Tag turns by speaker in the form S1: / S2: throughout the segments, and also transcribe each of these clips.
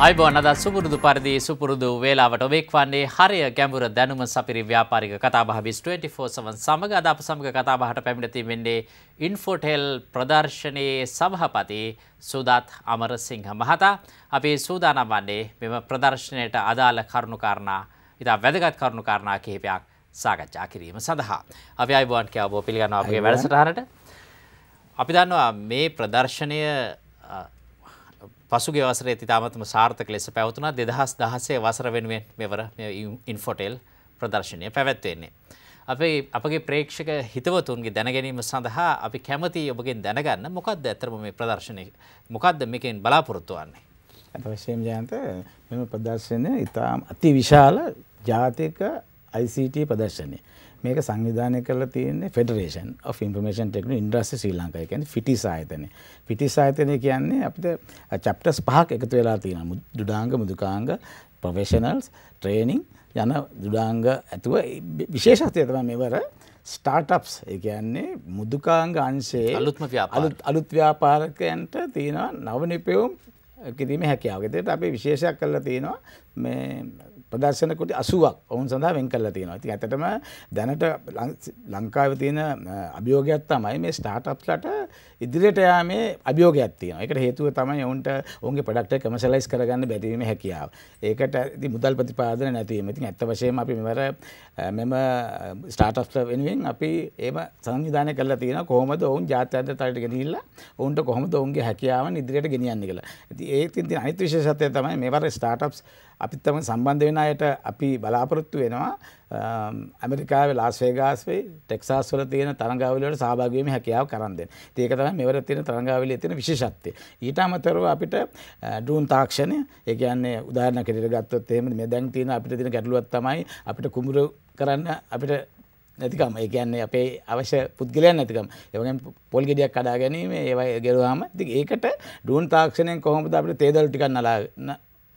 S1: අයිබෝන අද සුපුරුදු පරිදි සුපුරුදු වේලාවට ඔබෙක්වන්නේ හරය ගැඹුර දැනුම සපිරි ව්‍යාපාරික කතාබහ විස් 24/7 සමග අද අප සමග කතාබහට පැමිණ තිබෙන්නේ ඉන්ෆෝටෙල් ප්‍රදර්ශනයේ සභාපති සුදත් අමරසිංහ මහතා. අපි සූදානම් වන්නේ මෙම ප්‍රදර්ශනයට අදාළ කරුණු කාරණා, ඉතා වැදගත් කරුණු කාරණා කිහිපයක් සාකච්ඡා කිරීම සඳහා. අපි අයිබෝන් කියවෝ පිළිගන්නවා අපේ වැඩසටහනට. අපි දන්නවා මේ ප්‍රදර්ශනය පසුගේ වසරේ ඉතාමත්ම සාර්ථක ලෙස පැවතුනා 2016 වසර වෙනුවෙන් මෙවර මේ ඉන්ෆෝටෙල් ප්‍රදර්ශනය පැවැත්වෙන්නේ. අපේ අපගේ ප්‍රේක්ෂක හිතවතුන්ගේ දැනගැනීම සඳහා අපි කැමති ඔබගෙන් දැනගන්න මොකක්ද ඇතරම මේ ප්‍රදර්ශනය මොකක්ද මේකෙන් බලාපොරොත්තු වන්නේ.
S2: ඇතවශයෙන් ජයන්ත මෙම ප්‍රදර්ශනය ඉතාම් අති විශාල ජාතික ICT ප්‍රදර්ශනය. මේක සංවිධානය කරලා තියෙන්නේ federation of information technology industry Sri Lanka කියන්නේ ෆිටිස් ආයතනය. ෆිටිස් ආයතනය කියන්නේ අපිට chapters පහක් එකතු වෙලා තියෙනවා. දුඩාංග මුදුකාංග professionals training යන දුඩාංග ඇතුව විශේෂත්වය තමයි මෙවර ස්ටාර්ටප්ස් ඒ කියන්නේ මුදුකාංග අංශයේ අලුත්ම අලුත් ව්‍යාපාරකයන්ට තියෙනවා නව නිපැයුම් කිරීම හැකියාව. ඒකට අපි විශේෂයක් කරලා තියෙනවා මේ ප්‍රදර්ශන කුටි 80ක් ඔවුන් සඳහා වෙන් කරලා තියෙනවා. ඉතින් ඇත්තටම දැනට ලංකාවේ තියෙන අභියෝගයක් තමයි මේ ස්ටාර්ට්අප්ස්ලාට ඉදිරියට යාමේ අභියෝගයක් තියෙනවා. ඒකට හේතුව තමයි ඔවුන්ට ඔවුන්ගේ ප්‍රොඩක්ට් එක කමර්ෂලයිස් කරගන්න බැරි වීමේ හැකියාව. ඒකට ඉතින් මුදල් ප්‍රතිපාදන නැති වීම. ඉතින් ඇත්ත වශයෙන්ම අපි මෙවර මෙම ස්ටාර්ට්අප්ස් වෙනුවෙන් අපි ඒව සංවිධානය කරලා තියෙනවා කොහොමද ඔවුන් ජාත්‍යන්තරයට ගෙනිහිල්ලා ඔවුන්ට කොහොමද ඔවුන්ගේ හැකියාවන් ඉදිරියට ගෙනියන්නේ කියලා. ඉතින් ඒකෙන් තියෙන අනිත් විශේෂත්වය තමයි මෙවර ස්ටාර්ට්අප්ස් අපිත්තම සම්බන්ධ වෙන අයට අපි බලාපොරොත්තු වෙනවා ඇමරිකාව ලාස්වේගාස්වේ ටෙක්සාස් වල තියෙන තරඟාවලට සභාගවීම හැකියාව කරන්ද ඒක තම මෙවර තියෙන තරඟාවල තියෙන විශෂත්වය ඊට අමතරව අපිට ඩූන් තාක්ෂණය ඒකයන්නේ උදාරණ කෙට ගත්තොත් එෙම මෙ දැන් තියෙන අපිට තින ගැටලුවත් තමයි අපිට කුමර කරන්න අපිට නැතිකම ඒ කියන්නේ අපේ අවශ්‍ය පුද්ගලයන් නැතිකම ඒවගේ පොල් ගෙඩියක් කඩා ගැනීම ඒවයි ගෙරුවාම ඉතින් ඒකට ඩූන් තාක්ෂණයෙන් කොහොමද අපිට තේදල් ටිකක් නලා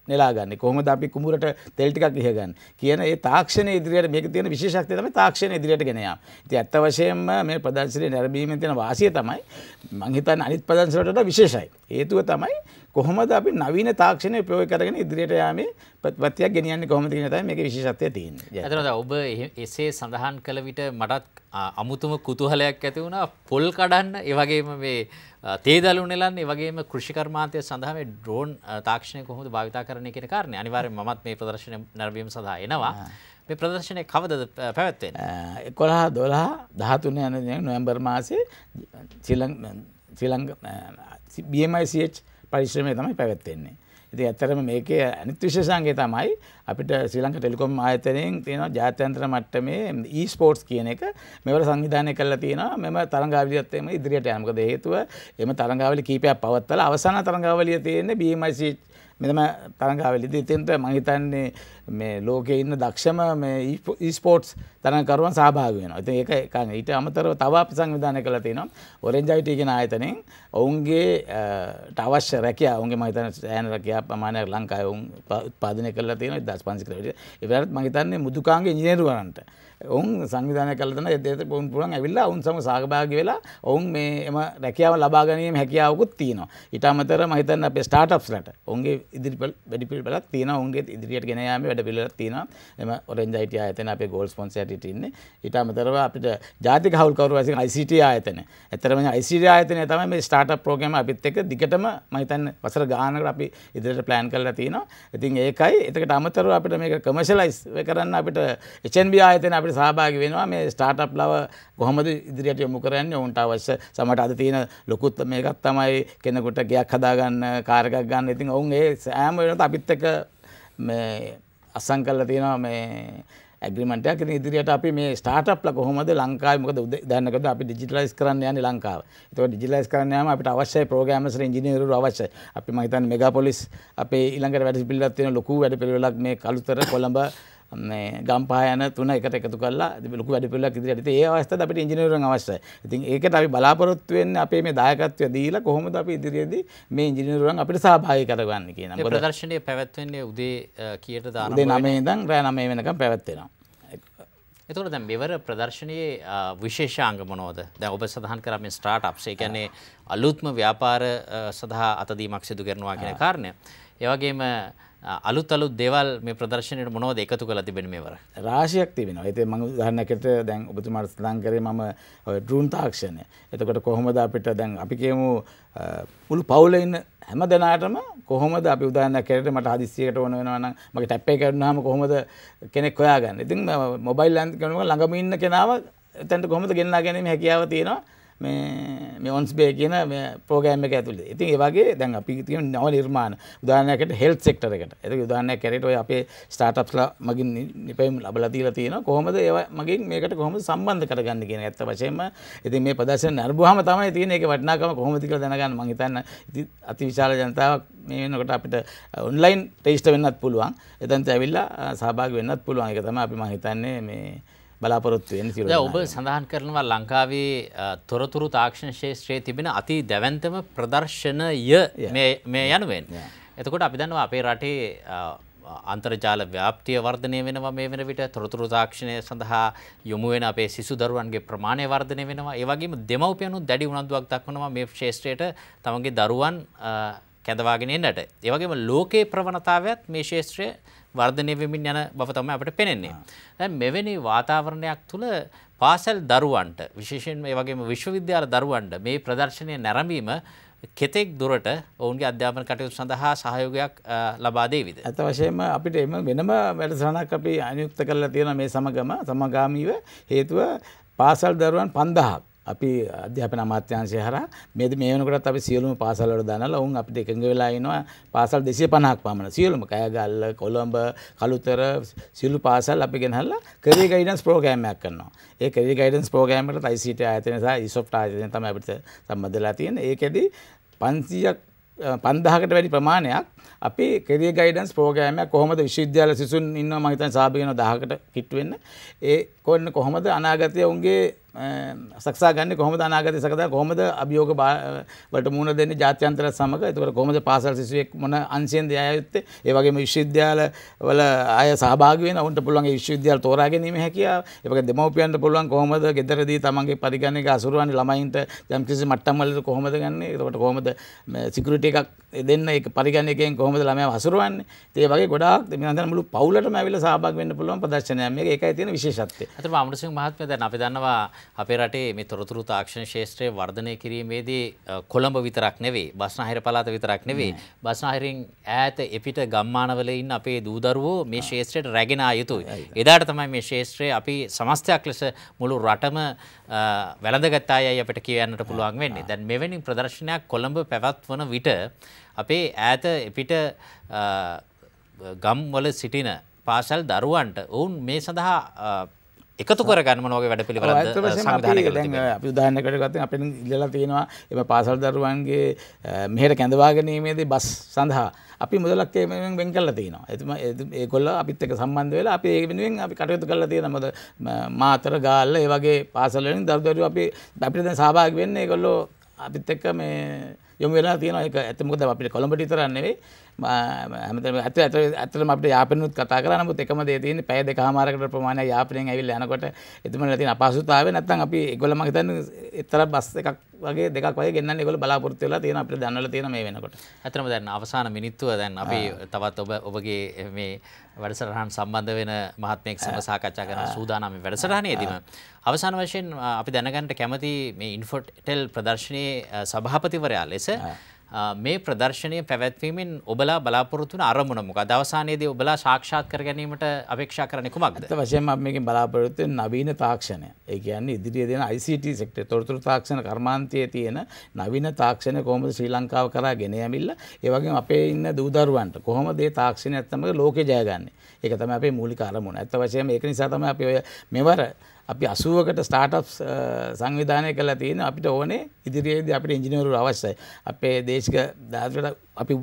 S2: නෙලාගන්න කොහොමද අපි කුඹරට තෙල් ටිකක් ඉහගන්න කියන ඒ තාක්ෂණයේ ඉදිරියට මේක තියෙන විශේෂත්වය තමයි තාක්ෂණය ඉදිරියට ගෙන යාම. ඉතින් ඇත්ත වශයෙන්ම මේ ප්‍රදර්ශනයේ නැරඹීමේ තියෙන වාසිය තමයි මං හිතන්නේ අනිත් ප්‍රදර්ශන වලට වඩා විශේෂයි. හේතුව තමයි කොහොමද අපි නවීන තාක්ෂණය ප්‍රයෝග කරගෙන ඉදිරියට යාමේ ප්‍රතිපත්තියක් ගෙනියන්නේ කොහොමද කියන තමයි මේකේ විශේෂත්වය තියෙන්නේ.
S1: අතනද ඔබ එසේ සඳහන් කළ විට මටත් අමුතුම කුතුහලයක් ඇති වුණා පොල් කඩන්න ඒ වගේම මේ තේදලු නෙලන්න ඒ වගේම කෘෂිකර්මාන්තය සඳහා මේ ඩ්‍රෝන් තාක්ෂණය කොහොමද භාවිතා කරන්නේ කියන කාරණේ අනිවාර්යෙන් මමත් මේ ප්‍රදර්ශනය නැරඹීම සඳහා එනවා. මේ ප්‍රදර්ශනය කවදද පැවැත්වෙන
S2: කොළහා දොළහා දහතුන යන නොවම්බර් මාසේ සිිලං බියමයිසිච් පරිශ්‍රමය තමයි පැවැත්වෙන්නේ. ඉති ඇතරම මේකේ අනිත් විශෂන්ගේ තමයි අපිට සිලංක ටෙලිකොම් ආයතනයෙන් තියෙන ජාත්‍යන්ත්‍ර මට්ටමේ ඒ ස්පෝට්ස් කියන එක මෙවර සංවිධානය කල්ලා තියෙන මෙම තරංගාවිලියත්ම ඉදිරියට යමකද හේතුව එම තරංගාවලි කීපයක් පවත්තල අවසාන තරංගාවලිය තියෙන්නේ බීමයිසිට් මෙතම තරංකාවලිද ඉතින්ට මහිතන්නේ මේ ලෝකෙ ඉන්න දක්ෂම ස්පෝට්ස් තරනකරුවන් සභාග වෙන ඉති ඒ එකන ඊට අමතරව තව අපි සංවිධානය කළ තිනම් ඔරෙන්ජයිටගෙන ආයතනෙන් ඔවුන්ගේ ටවශ්‍ය රැකයා ඔුන්ගේ මහිතන සෑන රැකයා පමාණයක් ලංකාය ඔවුන් පාදනය කල තියෙන දස් පන්සිකරට එවැත් මහිතන්නේ මුදුකාන්ගේ ඉජනරුවන්ට ඔවුන් සංවිධානය කල තන එත පුන් පුරන් ඇවිල්ලා ඔවුන් සම සහභාගි වෙලා ඔවුන් මේ එම රැකියාව ලබා ගැනීම හැකියාවකුත් තියෙනවා ඊට අමතර මම හිතන්නේ අපේ ස්ටාර්ට්අප්ස් රට ඔවුන්ගේ ඉදිරි වැඩි පිළිවෙලක් තියෙනවා ඔවුන්ගේ ඉදිරියට ගෙන යාමේ වැඩ පිළිවෙලක් තියෙනවා එම ඔරෙන්ජ් IT ආයතන අපේ ගෝල් ස්පොන්සර් හැටියට ඉන්නේ ඊට අමතරව අපිට ජාතික හවුල්කරු වශයෙන් ICT ආයතන ඇත්තටම ICT ආයතනය තමයි මේ ස්ටාර්ට්අප් ප්‍රෝග්‍රෑම් අපිත් එක්ක දිගටම මම හිතන්නේ වසර ගානකට අපි ඉදිරියට ප්ලෑන් කරලා තියෙනවා ඉතින් ඒකයි එතකට අමතරව අපිට මේක කමර්ෂියලයිස් කරන්න අපිට HNB ආයතන අපිට වැඩට සහභාගි වෙනවා මේ ස්ටාර්ට්අප් ලව කොහොමද ඉදිරියට යොමු කරන්නේ ඔවුන්ට අවශ්‍ය සමහර අද තියෙන ලොකුත් මේකක් තමයි කෙනෙකුට ගයක් හදාගන්න කාර් එකක් ගන්න. ඉතින් ඔවුන් ඒ සෑම වෙනත් අපිත් එක්ක මේ අසම් කරලා තියෙනවා මේ ඇග්‍රිමට එකක ඉදිරියට අපි මේ ස්ටාටප්ල කොහොමද ලංකාව මොකද දැනකද අපි ඩිජිටලයිස් කරන්න යන්නේ ලංකාව. ඒතකොට ඩිජිටලයිස් කරන්න යාම අපිට අවශ්‍යයි ප්‍රෝග්‍රෑමර්ස් ඉංජිනේරු අවශ්‍යයි. අපි මම හිතන්නේ මෙගාපොලිස් අපේ ඊළඟට වැඩ පිළිවෙලක් තියෙන ලොකු වැඩ පිළිවෙලක් මේ කලුතර කොළඹ මේ ගම්පායන තුන එකට එකතු කරලා ලොකු වැඩපිළිවෙලක් ඉදිරියට ඒ අවස්ථාවේ අපිට ඉංජිනේරුවන් අවශ්‍යයි. ඉතින් ඒකට අපි බලාපොරොත්තු වෙන්නේ අපේ මේ දායකත්වය දීලා කොහොමද අපි ඉදිරියේදී මේ ඉංජිනේරුවන් අපිට සහභාගී කරගන්න කියන. මොකද
S1: ප්‍රදර්ශනය පැවැත්වෙන්නේ උදේ කීයට දානවා? උදේ 9 ඉඳන්
S2: රෑ 9 වෙනකම් පැවැත්වෙනවා.
S1: එතුට දැම් මෙවර ප්‍රදර්ශනයේ විශේෂාංග මොනෝද දැ ඔබ සඳහන් කරම ස්ටාර්ට් අප්සේ ගැන්නේ අලුත්ම ව්‍යාපාර සඳහා අතදීමක් සිදු කරනවා කියෙන කාරණය. ඒවගේම අලුත් අලුත් දේවල් මේ ප්‍රදර්ශනයට මොනවද එකතු කළ තිබෙන මේවර
S2: රාශියක් තිබෙනවා. ඒතේ මම උදාහරණයකට දැන් ඔබතුමාට සඳහන් කරේ මම ඩ්‍රෝන් තාක්ෂණය. එතකොට කොහොමද අපිට දැන් අපි කියමු මුළු පවුලේ ඉන්න හැම දෙනාටම කොහොමද අපි උදාහරණයක් කරේට මට හදිස්සියකට ඕන වෙනවා නම් මගේ ටැප් එක කැඩුනහම කොහොමද කෙනෙක් හොයාගන්නේ? ඉතින් මොබයිල් ළඟම ඉන්න කෙනාව එතනට කොහොමද ගෙන්නා ගැනීම හැකියාව තියෙනවා. මෙවන්ස්බේ කියන පෝගෑම එක ඇතුලේ ඉතින් ඒවගේ දැන් අපි තිය නව නිර්මාණ උදානකට හෙල් සෙක්ටර එකට ඇති උදානයක් කැරට ඔය අපේ ස්ටාටප්ස්ලා මගින් නිපැම් ලබලදීල තියෙන කොහොමද ඒ මගින් මේකට කොහොම සම්බන්ධ කරගන්න කියන ඇත්ත වශයෙන්ම ඉතින් මේ ප්‍රදර්ශන නර්බුහම තමයි තියෙන එක වටිනාකම කොහොමද කියලා දැනගන්න මං හිතන්නේ ඉතින් අති විශාල ජනතාවක් මේ වෙනකොට අපිට ඔන්ලයින් රෙජිස්ටර් වෙන්නත් පුළුවන් එතනට ඇවිල්ලා සහභාගී වෙන්නත් පුළුවන් ඒක තමයි අපි මං හිතන්නේ මේ බලාපොරොත්තු වෙන සිර ඔබ
S1: සඳහන් කරනවා ලංකාවේ තොරතුරු තාක්ෂණ ශේෂත්‍රයේ තිබෙන අති දැවන්තම ප්‍රදර්ශනය මේ යනුවෙන්. එතකොට අපි දන්නවා අපේ රටේ අන්තර්ජාල ව්‍යාප්තිය වර්ධනය වෙනවා මේ වෙන විට තොරතුරු තාක්ෂණය සඳහා යොමු වෙන අපේ සිසු දරුවන්ගේ ප්‍රමාණය වර්ධනය වෙනවා ඒ වගේම දෙමව්පියනු දැඩි උනන්දුවක් දක්වනවා මේ ශේෂ්ත්‍රයට තමන්ගේ දරුවන් කැඳවාගෙන එන්නට. ඒ වගේම ලෝකේ ප්‍රවණතාවයත් මේ ශේෂ්ත්‍රය වර්ධනය වෙමින් යන බව තමයි අපට පෙනෙන්නේ. දැන් මෙවැනි වාතාවරණයක් තුළ පාසල් දරුවන්ට විශේෂයෙන් ඒ වගේම විශ්වවිද්‍යාල දරුවන්ට මේ ප්‍රදර්ශනය නැරඹීම කෙතෙක් දුරට ඔවුන්ගේ අධ්‍යාපන කටයුතු සඳහා සහයෝගයක් ලබා දෙවිද.
S2: ඇත වශයෙන්ම අපිට එම වෙනම වැඩසනක් අපි අනියුක්ත කරලා තියෙන මේ සමගම සමගාමීව හේතුව පාසල් දරුවන් පන්දහක් අපි අධ්‍යාපන අමාත්‍යංශය හරහා මේද මේ වෙනකොටත් අපි සියලුම පාසල් වල දානලා ඔවුන් අපිට එකඟ වෙලා ඉනවා පාසල් 250ක් පමණ සියලුම කයගල්ල කොළඹ කලුතර සියලු පාසල් අපි ගෙනහලා කරියර් ගයිඩන්ස් ප්‍රෝග්‍රෑම් එකක් කරනවා. ඒ කරියර් ගයිඩන්ස් ප්‍රෝග්‍රෑම් එකට ICT ආයතනය සහ ESOPT ආයතනය තමයි අපිට සම්බන්ධලා තියෙන්නේ. ඒකෙදි 500ක් 5000කට වැඩි ප්‍රමාණයක් අපි කෙරිය ගයිඩන්ස් ප්‍රෝගෑමයක් කොහොමද විශ්වවිද්‍යාල සිසුන් ඉන්නවා මම හිතන්නේ සාභිකන 1000කට කිට් වෙන්න ඒ කොන්න කොහොමද අනාගතයේ උන්ගේ සක්සා ගන්න කොහොම නාගත සකත කොහොමද අභියෝග බාලට මුණ දෙන්න ජාත්‍යන්තර සමඟ එතුකට කොමද පාසල් සිසුවෙක් මොන අන්සයෙන් දයයුත්තේ ඒවගේම විශ්වවිද්‍යාල වල අය සභාගුවෙන් ඔවුන්ට පුළුවන් විශ්වවිද්‍යාල තෝරා ගැනීම හැකියාව ඒක දෙමව්පියන්ට පුළුවන් කොහොමද ගෙදරදී තමන්ගේ පරිගණක අසුරුවන්නේ ළමයින්ට යම්කිසි මට්ටම්වලට කොහොමද ගන්න එතකොට කොහොමද සිකියුරිටි එකක් දෙන්න ඒක පරිගණකයෙන් කොහොමද ළමයා හසුරුවන්නේ ඒ වගේ ගොඩාක් මම හිතන මුළු පවුලටම ඇවිල්ලා සහභාගී වෙන්න පුළුවන් ප්‍රදර්ශනයක් මේක ඒකයි තියෙන විශේෂත්වය. අතට අමරසිංහ
S1: මහත්මයා දැන් අපි දන්නවා අපේ රටේ මේ තොරතුරු තාක්ෂණ ශේෂත්‍රය වර්ධනය කිරීමේදී කොළඹ විතරක් නෙවේ බස්නාහිර පලාත විතරක් නෙවේ බස්නාහිරින් ඈත එපිට ගම්මානවල ඉන්න අපේ දූදරුවෝ මේ ශේෂත්‍රයට රැගෙන යුතුයි. එදාට තමයි මේ ශේෂත්‍රය අපි සමස්තයක් ලෙස මුළු රටම වැළඳගත්තායයි අපට කියන්නට පුළුවන් වෙන්නේ. දැන් මෙවැනි ප්‍රදර්ශනයක් කොළඹ පැවැත්වන විට අපේ ඈත එපිට ගම්වල සිටින පාසල් දරුවන්ට ඔවුන් මේ සඳහා එකතු කරගන්න
S2: නොක වැඩ පිළිබල උදාහනකට ගත අප ඉල්ලලා තියෙනවා එම පාසල් දරුවන්ගේ මෙහට කැඳවාගනීමේදී බස් සඳහා අපි මුදලක්ේ වෙන් කල්ලා තියෙනවා ඇතුම ඒකොල්ල අපිත් එක සම්බන්ධ වෙලා අපි ඒ වෙනුවෙන් අපි කටයුතු කරලා තියෙන මොද මාතර ගාල්ල ඒ වගේ පාසල්ලින් දරුදරු අපි අපිට දැන් සහභාගී වෙන්නේ ඒගොල්ලෝ අපිත් එක්ක මේ යොමු වෙලා තියෙනවා ඒක ඇත්තමකද අපිට කොළඹට විතරක් නෙවෙයි හම ඇත ඇත ඇතල අපට යාපනුත් කතා කරනමුත් එකම දේතින පැය දෙකාමාරකට ප්‍රමාණය යාපනයෙන් ඇවිල් යනකොට එතුම ලතින අපසුතාව නැත්තන් අපි එකොල මහිතන එතර බස් එකක් වගේ දෙකක් වගේ ගන්න ගොල බලාපොරත්තුවෙලා තියෙන අපට දන්නල තියෙන මේ වෙනකොට
S1: ඇතරම දැන් අවසාන මිනිත්තුව දැන් අපි තවත් ඔබ ඔබගේ මේ වැඩසටහන් සම්බන්ධ වෙන මහත්මයෙක් සම සාකච්ඡා කරන සූදානම වැඩසටහනයේදීම අවසාන වශයෙන් අපි දැනගන්නට කැමති මේ ඉන්ෆොටෙල් ප්‍රදර්ශනයේ සභාපතිවරයා ලෙස මේ ප්‍රදර්ශනය පැවැත්වීමෙන් ඔබලා බලාපොරොත්තුන අරමුණ මොකද අවසානයේදී ඔබලා සාක්ෂාත් කර ගැනීමට අපේක්ෂා කරන කුමක්ද? අත වශයෙන්ම
S2: අපි මේකෙන් බලාපොරොත්තු වෙන නවීන තාක්ෂණය. ඒ කියන්නේ ඉදිරියේ දෙන ICT සෙක්ටර් තොරතුරු තාක්ෂණ කර්මාන්තයේ තියෙන නවීන තාක්ෂණය කොහොමද ශ්‍රී ලංකාව කරා ගෙන යමිල්ල ඒ වගේම අපේ ඉන්න දූ දරුවන්ට කොහොමද මේ තාක්ෂණයත් තමයි ලෝකේ ජයගන්නේ. ඒක තමයි අපේ මූලික අරමුණ. අත වශයෙන්ම ඒක නිසා තමයි අපි ඔය මෙවර අපි අසුවකට ස්ටාටප් සංවිධානය කලා තියෙන අපිට ඕනේ ඉදිරියේද අපට ඉංජිනවරු අවශ්‍යයි අපේ දේශක දාත්‍රට අපි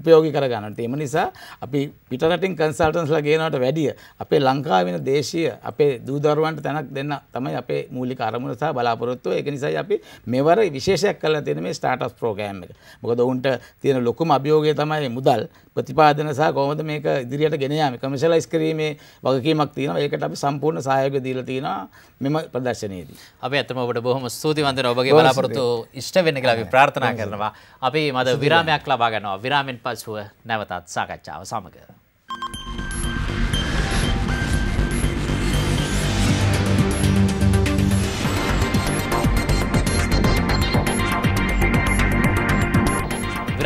S2: උපයෝගි කර ගන්නට එම නිසා අපි පිටරටින් කන්සල්ටන්ස්ලා ගේනවට වැඩිය අපේ ලංකාවෙන දේශීය අපේ දූදරුවන්ට තැනක් දෙන්න තමයි අපේ මූලික අරමුණ සහ බලාපොරොත්තුව ඒක නිසා අපි මෙවර විශේෂයක් කරලා තියෙන මේ ස්ටාර්ට්අප් ප්‍රෝග්‍රෑම් එක. මොකද උන්ට තියෙන ලොකුම අභියෝගය තමයි මුදල් ප්‍රතිපාදන සහ කොහොමද මේක ඉදිරියට ගෙන යාම කමර්ෂලයිස් කිරීමේ වගකීමක් තියෙනවා. ඒකට අපි සම්පූර්ණ සහයෝගය දීලා තියෙනවා මෙම ප්‍රදර්ශනයේදී.
S1: අපි ඇත්තම ඔබට බොහොම ස්තුතිවන්තව ඔබගේ බලාපොරොත්තු ඉෂ්ට වෙන්න කියලා අපි ප්‍රාර්ථනා කරනවා. අපි මද විරාමයක් ලබා ගන්නවා. විරාම විරාමෙන් පසුව නැවතත් සාකච්ඡාව සමඟ.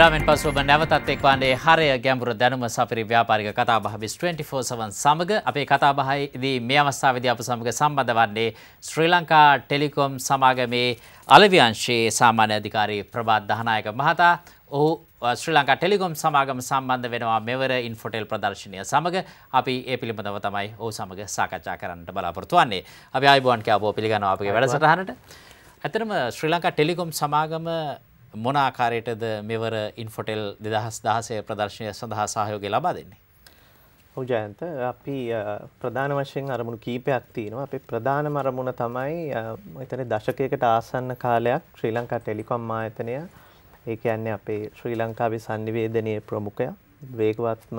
S1: ්‍රමෙන් පසුව නැවතත් එක්වාන්ඩේ හරය ගැඹුරු දැනුම සපරි ව්‍යාපාරික කතාභාවිස් 24සවන් සමඟ අපේ කතාබහයිදී මේ අවස්ථාවද අප සමඟ සම්බඳ වන්නේ ශ්‍රී ලංකා ටෙලිකොම් සමාගමේ අලවියංශයේ සාමාන්‍ය අධිකාරී ප්‍රබාත් දහනායක මහතා ඔහු ශ්‍රී ලංකා ටෙලිකොම් සමාගම සම්බන්ධ වෙනවා මෙවර ඉන්ෆොටෙල් ප්‍රදර්ශනය සමග අපි ඒ පිළිබඳව තමයි ඔහු සමග සාකච්ඡා කරන්නට බලාපොරොත්තු වන්නේ. අපි ආයුබෝවන් කියවෝ පිළිගන්නවා අපගේ වැඩසටහනට. ඇත්තටම ශ්‍රී ලංකා ටෙලිකොම් සමාගම මොන ආකාරයටද මෙවර ඉන්ෆොටෙල් 2016 ප්‍රදර්ශනය සඳහා සහයෝගය ලබා දෙන්නේ?
S3: ජයන්ත අපි ප්‍රධාන වශයෙන් අරමුණු කීපයක් තියෙනවා අපේ ප්‍රධානම අරමුණ තමයි එතන දශකයකට ආසන්න කාලයක් ශ්‍රී ලංකා ටෙලිකොම් ආයතනය ඒ කියන්නේ අපේ ශ්‍රී ලංකාවේ sannivedanaya ප්‍රමුඛයා වේගවත්ම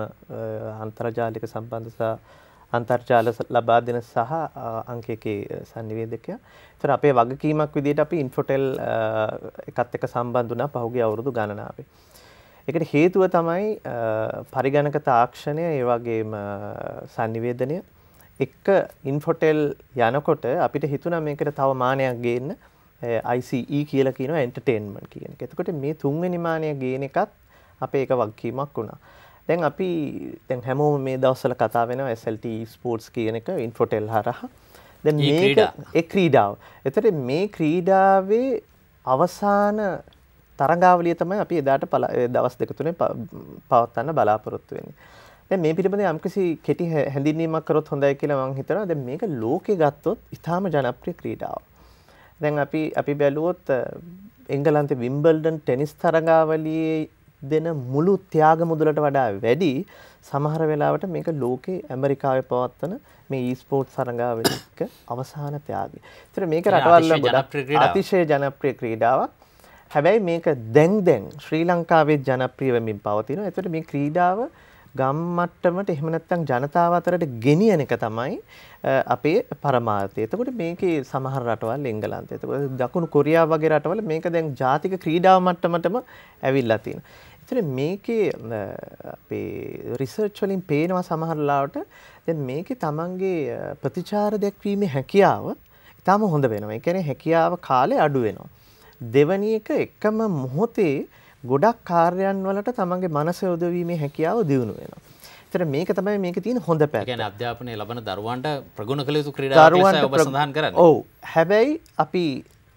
S3: අන්තර්ජාලික සම්බන්ධතා අන්තර්ජාල ලබා දෙන සහ අංකකේ සංනිවේදකය. ඒතර අපේ වගකීමක් විදිහට අපි ඉන්ෆොටෙල් එකත් එක්ක සම්බන්ධ වුණා පහුගිය අවුරුදු ගණනාවේ. ඒකට හේතුව තමයි පරිගණක තාක්ෂණය ඒ වගේම සංනිවේදනය එක්ක ඉන්ෆොටෙල් යනකොට අපිට හිතුණා මේකට තව මානයක් ගේන්න. ICE කියලා කියන එන්ටර්ටේන්මන් කියන එතකොට මේ තුන්වැනිමානය ගේන එකත් අපේ එක වක්කීමක් වුණා දැන් අපි තැන් හැමෝම මේ දවස්සල කතා වෙන SLT ස්පෝර්ට්ස් කියන එක ඉන්ෆොටෙල් හරහ දැ මේ ක්‍රීඩාව එතට මේ ක්‍රීඩාවේ අවසාන තරගාවලිය තමයි අපි එදාට පල දවස් දෙකතුනේ පවත්වන්න බලාපොරොත්තු වෙන්නේ මේ පිළිබඳ යම්කිසි කෙටි හැඳින්ීමක් කරොත් හොඳයි කියලා මං හිතනවා දැන් මේක ලෝකේ ගත්තොත් ඉතාම ජනප්‍රිය ක්‍රීඩාවක් දැන් අපි අපි බැලුවොත් එංගලන්තේ විම්බල්ඩන් ටෙනිස් තරගාවලියේ දෙන මුළු ත්‍යාග මුදලට වඩා වැඩි සමහර වෙලාවට මේක ලෝකේ ඇමරිකාවේ පවත්වන මේ ඊස්පෝට් සරඟාවලික අවසාන ත්‍යාගය. ඒතර මේක රටවල් ගොඩක් අතිශය ජනප්‍රිය ක්‍රීඩාවක්. හැබැයි මේක දැන් දැන් ශ්‍රී ලංකාවේ ජනප්‍රිය වෙමින් පවතිනවා. ඒතර මේ ක්‍රීඩාව ගම් මට්ටමට එහෙම නැත්නම් ජනතාව අතරට ගෙනියන එක තමයි අපේ පරමාර්ථය. එතකොට මේකේ සමහර රටවල් එංගලන්තය. එතකොට දකුණු කොරියාව වගේ රටවල මේක දැන් ජාතික ක්‍රීඩාව මට්ටමටම ඇවිල්ලා තියෙනවා. ඇත්තට මේකේ අපේ රිසර්ච් වලින් පේනවා සමහරලාවට දැන් මේකේ තමන්ගේ ප්‍රතිචාර දැක්වීමේ හැකියාව ඉතාම හොඳ වෙනවා. ඒ කියන්නේ හැකියාව කාලේ අඩු වෙනවා. දෙවැනි එක එකම මොහොතේ ගොඩක් කාර්යයන් වලට තමන්ගේ මනස යොදවීමේ හැකියාව දියුණු වෙනවා. එතන මේක තමයි මේක තියෙන හොඳ පැත්ත.
S1: කියන්නේ අධ්‍යාපනයේ ලබන දරුවන්ට ප්‍රගුණ කළ යුතු ක්‍රීඩා ඔබ සඳහන්
S3: කරන්නේ. ඔව්. හැබැයි අපි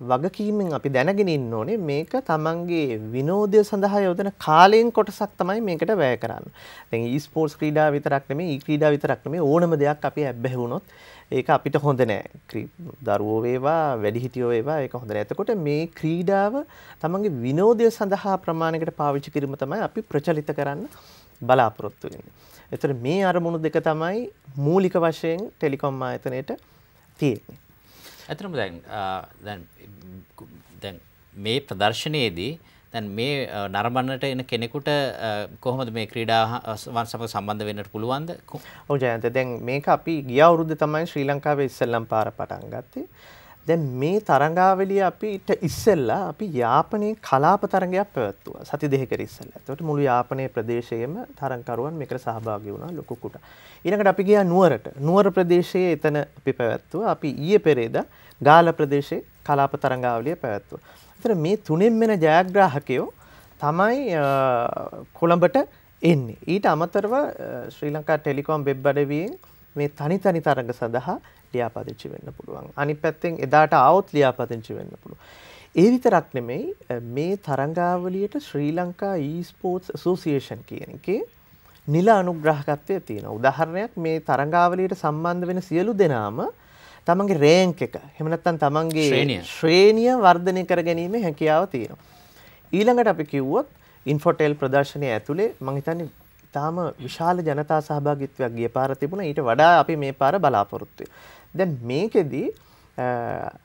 S3: වගකීමෙන් අපි දැනගෙන ඉන්න ඕනේ මේක තමන්ගේ විනෝදය සඳහා යොදන කාලයෙන් කොටසක් තමයි මේකට වැය කරන්න. දැන් e-sports ක්‍රීඩා විතරක් නෙමෙයි, e-ක්‍රීඩා විතරක් නෙමෙයි ඕනම දෙයක් අපි ඇබ්බැහි වුණොත් ඒක අපිට හොඳ නෑ. දරුවෝ වේවා, වැඩිහිටියෝ වේවා ඒක හොඳ නෑ. එතකොට මේ ක්‍රීඩාව තමන්ගේ විනෝදය සඳහා ප්‍රමාණයකට පාවිච්චි කිරීම තමයි අපි ප්‍රචලිත කරන්න බලාපොරොත්තු වෙන්නේ. එතකොට මේ අරමුණු දෙක තමයි මූලික වශයෙන් ටෙලිකොම් ආයතනයේට තියෙන්නේ.
S1: ඇතරම දැන් දැන් මේ ප්‍රදර්ශනයේදී දැන් මේ නරඹන්නට එන කෙනෙකුට කොහොමද මේ ක්‍රීඩාවන් සමග සම්බන්ධ
S3: වෙන්නට පුළුවන්ද? ඔව් ජයන්ත දැන් මේක අපි ගිය අවුරුද්දේ තමයි ශ්‍රී ලංකාවේ ඉස්සෙල්ලම් පාර පටන් ගත්තේ. දැන් මේ තරගාවලිය අපිට ඉස්සෙල්ලා අපි යාපනයේ කලාප තරගයක් පැවැත්තුවා සති දෙකක ඉස්සෙල්ලා. එතකොට මුළු යාපනයේ ප්‍රදේශයේම තරගකරුවන් මේකට සහභාගී වුණා ලොකු කුට. ඊළඟට අපි ගියා නුවරට. නුවර ප්‍රදේශයේ එතන අපි පැවැත්තුවා. අපි ඊයේ පෙරේදා ගාල ප්‍රදේශයේ කලාප තරගාවලිය පැවැත්තුවා. එතන මේ තුනෙන් වෙන ජයග්‍රාහකයෝ තමයි කොළඹට එන්නේ. ඊට අමතරව ශ්‍රී ලංකා ටෙලිකොම් වෙබ් අඩවියෙන් මේ තනි තනි තරඟ සඳහා ලියාපදිංචි වෙන්න පුළුවන් අනි පැත්තෙන් එදාට අවුත් ලියාපදිංචි වෙන්න පුළුව ඒ විතරක් නෙමෙයි මේ තරංගාවලියට ශ්‍රී ලංකා ඊස්පෝට්ස් සෝසිේෂන් කියන එකේ නිල අනුග්‍රහකත්වය තියෙන උදාහරණයක් මේ තරංගාවලියට සම්බන්ධ වෙන සියලු දෙනාම තමන්ගේ රේංක එක හෙමනත්තන් තමන්ගේ ශ්‍රේණිය වර්ධනය කර ගැනීම හැකියාව තියෙනවා. ඊළඟට අපි කිව්වොත් ඉන්ෆොටෙල් ප්‍රදර්ශනය ඇතුළේ මහිතන්නේ තාම විශාල ජනතා සහභාගිත්වයක් ගිය පාර තිබුණ ඊට වඩා අපි මේ පාර බලාපොරොත්තුවය. දැන් මේකෙදී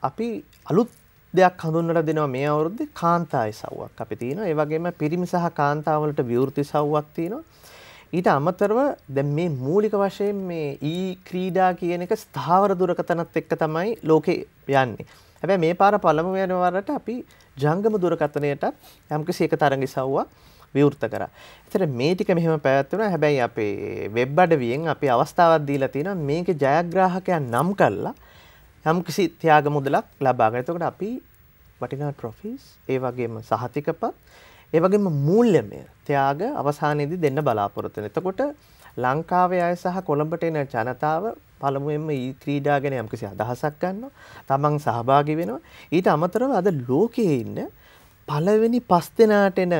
S3: අපි අලුත් දෙයක් හඳුන්වට දෙනවා මේ අවුරුද්ද කාන්තාය සව්වක් අපි තියෙන ඒවගේම පිරිමි සහ කාන්තාවලට විවෘති සව්වක් තියෙනවා ඊට අමතරව දැ මේ මූලික වශයෙන් මේ ඊ e ක්‍රීඩා කියන එක ස්ථාවර දුරකතනත් එක්ක තමයි ලෝකෙ යන්නේ හැබැ මේ පාර පළම වෙනවරට අපි ජංගම දුරකතනයටත් යම්කිසි එක තරගි සව්වා විවෘත කර. එතට මේ ටික මෙහෙම පැවැත්වන හැබැයි අපේ වෙබ් අඩවියෙන් අපි අවස්ථාවත් දීලා තියෙන මේක ජයග්‍රාහකයන් නම් කල්ලා යම් කිසි තියාග මුදලක් ලබාගතකට අපි වටිනා ට්‍රොෆිස් ඒ වගේම සහතිකපත් ඒවගේම මූල්‍යමය තියාග අවසානයේදී දෙන්න බලාපොරොත්තුන. එතකොට ලංකාවේ අය සහ කොළඹට එන ජනතාව පළමුුවෙන්ම ඒ ක්‍රීඩාගෙන යම්කිසි අදහසක් ගන්න තමන් සහභාගි වෙනවා. ඊට අමතරව අද ලෝකයේ ඉන්න පළවෙනි පස් දෙනාට එන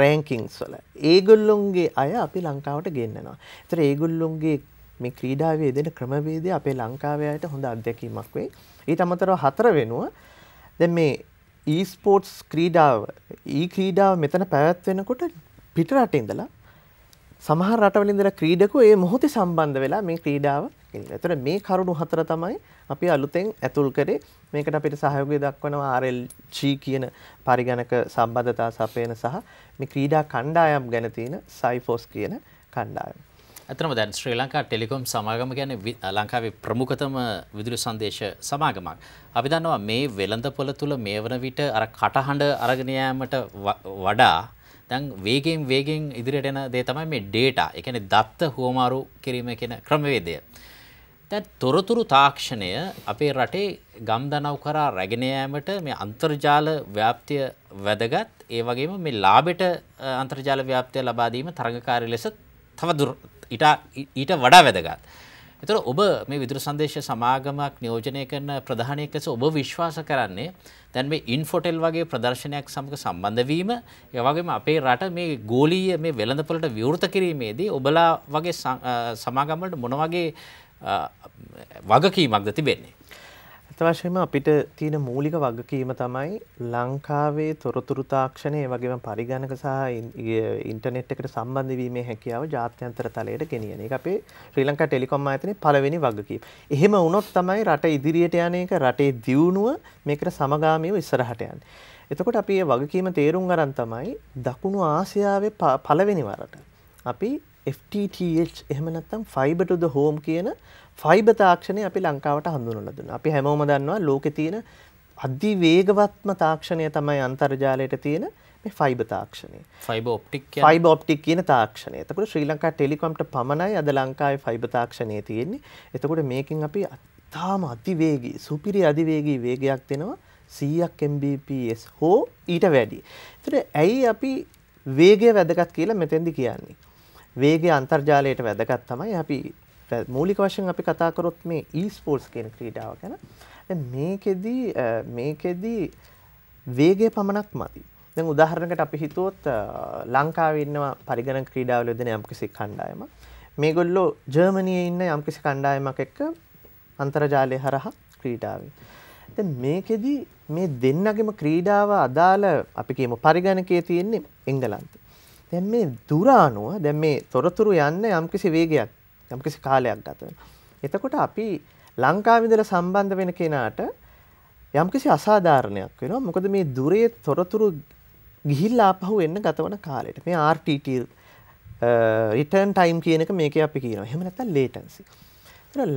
S3: රෑංකින්ස් වල ඒගොල්ලොන්ගේ අය අපි ලංකාවට ගෙන්න්නවා. තර ඒගොල්ලොන්ගේ මේ ක්‍රීඩාවේ දෙන ක්‍රමවේදය අපේ ලංකාවයට හොඳ අධ්‍යැකීමක් වේ. ඊ තමතරව හතර වෙනුව දැ මේ ඊස්පෝට්ස් ක්‍රීඩාව ඒ ක්‍රීඩාව මෙතන පැවැත්වෙනකොට පිටරට ඉඳලා සමහර රටවල ඉඳලා ක්‍රීඩකෝ ඒ මොහොතේ සම්බන්ධ වෙලා මේ ක්‍රීඩාව ඉන්නවා. ඒතර මේ කරුණු හතර තමයි අපි අලුතෙන් ඇතුල් කරේ. මේකට අපිට සහයෝගය දක්වනවා RLG කියන පරිගණක සම්බන්ධතා සපයන සහ මේ ක්‍රීඩා කණ්ඩායම් ගැන තියෙන සයිෆෝස් කියන කණ්ඩායම්.
S1: ඇතනම දැන් ශ්‍රී ලංකා ටෙලිකොම් සමාගම ගැන ලංකාවේ ප්‍රමුඛතම විදුලි සංදේශ සමාගමක්. අපි දන්නවා මේ වෙළඳපොළ තුළ මේ වන විට අර කටහඬ අරගෙන යෑමට වඩා දැන් වේගෙන් වේගෙන් ඉදිරියට එන දේ තමයි මේ ඩේටා. ඒ කියන්නේ දත්ත හුවමාරු කිරීම කියන ක්‍රමවේදය. දැන් තොරතුරු තාක්ෂණය අපේ රටේ ගම්දනව් කරා රැගෙන යාමට මේ අන්තර්ජාල ව්‍යාප්තිය වැදගත්. ඒ වගේම මේ ලාභෙට අන්තර්ජාල ව්‍යාප්තිය ලබා දීම තරගකාරී ලෙස තව ඊට වඩා වැදගත්. එතර ඔබ මේ විදුර සංදේශ සමාගමක් නියෝජනය කරන ප්‍රධානයක් ලෙස ඔබ විශ්වාස කරන්නේ දැන් මේ ඉන්ෆොටෙල් වගේ ප්‍රදර්ශනයක් සමඟ සම්බන්ධවීම යවගේම අපේ රට මේ ගෝලීය මේ වෙළඳපොලට විවෘත කිරීමේදී ඔබලා වගේ සමාගමට මොන වගේ වගකීමක්ද
S3: තිබෙන්නේ වශයම අපිට තියෙන මූලික වගකීම තමයි ලංකාවේ තොරතුරු තාක්ෂණය වගේම පරිගණක සහ ඉන්ටනෙට් එකට සම්බන්ධවීමේ හැකියාව ජාත්‍යන්තර තලයට ගෙනියන එක අපේ ශ්‍රී ලංකා ටෙලිකොම් අතන පලවෙනි වගකීම. එහෙම වුණොත් තමයි රට ඉදිරියට යන එක රටේ දියුණුව මේකට සමගාමීව ඉස්සරහට යන්නේ. එතකොට අපි ඒ වගකීම තේරුම් අරන් තමයි දකුණු ආසියාවේ පළවෙනි වරට අපි FTTH එහෙම නැත්නම් fiber to the home කියන ෆයිබ තාක්ෂණය අපි ලංකාවට හඳුනල දුන්න අපි හැමෝම දන්නවා ලෝකෙ තියෙන අධි වේගවත්ම තාක්ෂණය තමයි අන්තර්ජාලයට තියෙන මේ ෆයිබ තාක්ෂණය
S1: ෆයිබ ඔප්ටික් ෆයිබ
S3: ඔප්ටික් කියන තාක්ෂණය එතකොට ශ්‍රී ලංකා ටෙලිකොම්ට පමණයි අද ලංකාවේ ෆයිබ තාක්ෂණය තියෙන්නේ එතකොට මේකින් අපි අත්තාම අතිවේගී සුපිරි අධිවේගී වේගයක් දෙනවා සීයක් MBPS හෝ ඊට වැඩි තර ඇයි අපි වේගය වැදගත් කියලා මෙතෙන්දි කියන්නේ වේගේ අන්තර්ජාලයට වැදගත් තමයි අපි මූලික වශයෙන් අපි කතාකරොත් මේ ඊස්පෝර්ස් කියන ක්‍රීඩාව ගැන මේකෙදී මේකෙදී වේගේ පමණක් මති දැන් උදාහරණකට අපි හිතුවොත් ලංකාවේ ඉන්නවා පරිගණක ක්‍රීඩාවල යෙදෙන යම්කිසි කණ්ඩායම මේගොල්ලෝ ජර්මනියේ ඉන්න යම්කිසි කණ්ඩායමක් එක්ක අන්තර්ජාලය හරහා ක්‍රීඩාවේ දැන් මේකෙදී මේ දෙන්නගෙම ක්‍රීඩාව අදාළ අපි කියමු පරිගණකයේ තියෙන්නේ එංගලන්තේ දැන් මේ දුර අනුව දැන් මේ තොරතුරු යන්න යම්කිසි වේගයක් යම්කිසි කාලයක් ගත වෙන. එතකොට අපි ලංකාවිදල සම්බන්ධ වෙන කෙනාට යම්කිසි අසාධාරණයක් වෙනවා මොකද මේ දුරේ තොරතුරු ගිහිල්ලා පහු එන්න ගතවන කාලෙට මේ RTT රිටර්න් ටයිම් කියනක මේක අපි කියනවා එහෙම නැත්නම් ලේටන්සි.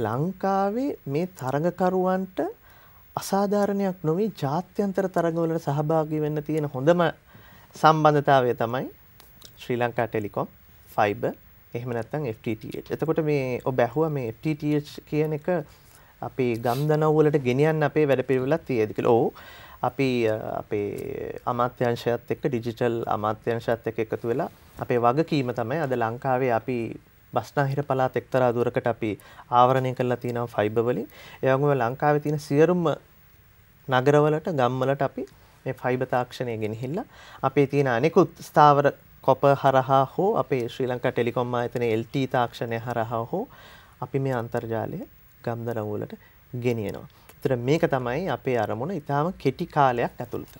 S3: ලංකාවේ මේ තරඟකරුවන්ට අසාධාරණයක් නොවේ ජාත්‍යන්තර තරඟවලට සහභාගී වෙන්න තියෙන හොඳම සම්බන්ධතාවය තමයි ශ්‍රී ලංකා ටෙලිකොම් ෆයිබර් එහෙම නැත්තං FTTH එතකොට මේ ඔ බැහුව මේ FTTH කියන එක අපේ ගම්දනව්වලට ගෙනියන් අපේ වැඩ පිරිවෙලත් තියදිකල ඕ අපි අපේ අමාත්‍යංශයත් එක්ක ඩිජිටල් අමාත්‍යංශත් එක එකතු වෙලා අපේ වගකීම තමයි අද ලංකාවේ අපි බස්නාහිර පලාත් එක්තරා දුරකට අපි ආවරණය කරලා තියෙනවා ෆයිබවලින් එවගම ලංකාවේ තියෙන සියරුම නගරවලට ගම්වලට අපි මේ ෆයිබ තාක්ෂණය ගෙනහිල්ලා අපේ තියෙන අනෙකුත් ස්ථාවර කොප හරහා හෝ අපේ ශ්‍රී ලංකා ටෙලිකොම් ආයතන LT තාක්ෂණය හරහා හෝ අපි මේ අන්තර්ජාලය ගම්දරවූලට ගෙනියනවා. තර මේක තමයි අපේ අරමුණ ඉතාම කෙටි කාලයක් ඇතුළත.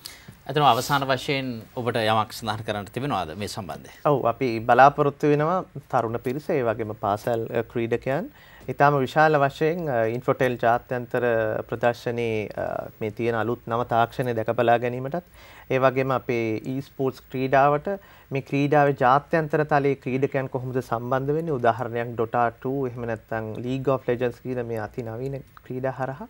S1: ඇතන අවසාන වශයෙන් ඔබට යමක් සඳහන් කරන්න තිබෙනවාද මේ සම්බන්ධය.
S3: ඔව් අපි බලාපොරොත්තු වෙනවා තරුණ පිරිස ඒ වගේම පාසල් ක්‍රීඩකයන් ඉතාම විශාල වශයෙන් ඉන්ෆොටෙල් ජාත්‍යන්තර ප්‍රදර්ශනයේ මේ තියෙන අලුත් නව තාක්ෂණය දැකබලා ගැනීමටත් ඒ වගේම අපේ ඊස්පෝර්ට්ස් ක්‍රීඩාවට මේ ක්‍රීඩාවේ ජාත්‍යන්තර තලයේ ක්‍රීඩකයන් කොහොමද සම්බන්ධ වෙන්නේ උදාහරණයක් Dota 2 එහෙම නැත්නම් League of Legends කියන මේ අති නවීන ක්‍රීඩා හරහා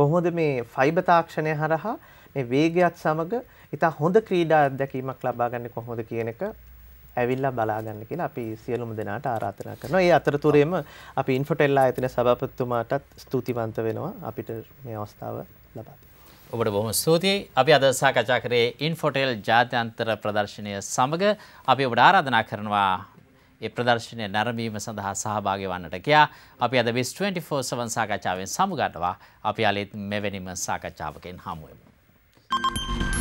S3: කොහොමද මේ ෆයිබර් තාක්ෂණය හරහා මේ වේගයත් සමග ඉතා හොඳ ක්‍රීඩා අත්දැකීමක් ලබා ගන්න කොහොමද කියන එක ඇවිල්ලා බලාගන්න කියලා අපි සියලුම දෙනාට ආරාධනා කරනවා. ඒ අතරතුරේම අපි ඉන්ෆොටෙල්ලා ඇතින සභාපතිතුමාටත් ස්තුතිවන්ත වෙනවා අපිට මේ අවස්ථාව ලබා
S1: ඔබට බොහොම ස්තුතියි. අපි අද සාකච්ඡා කරේ ඉන්ෆොටෙල් ජාත්‍යන්තර ප්‍රදර්ශනය සමග අපි ඔබට ආරාධනා කරනවා ඒ ප්‍රදර්ශනය නැරඹීම සඳහා සහභාගී වන්නට කියා අපි අද විස් 24/7 සාකච්ඡාවෙන් සමුගන්නවා. අපි අලෙත් මෙවැනිම සාකච්ඡාවකින් හමු වෙමු. Thank you.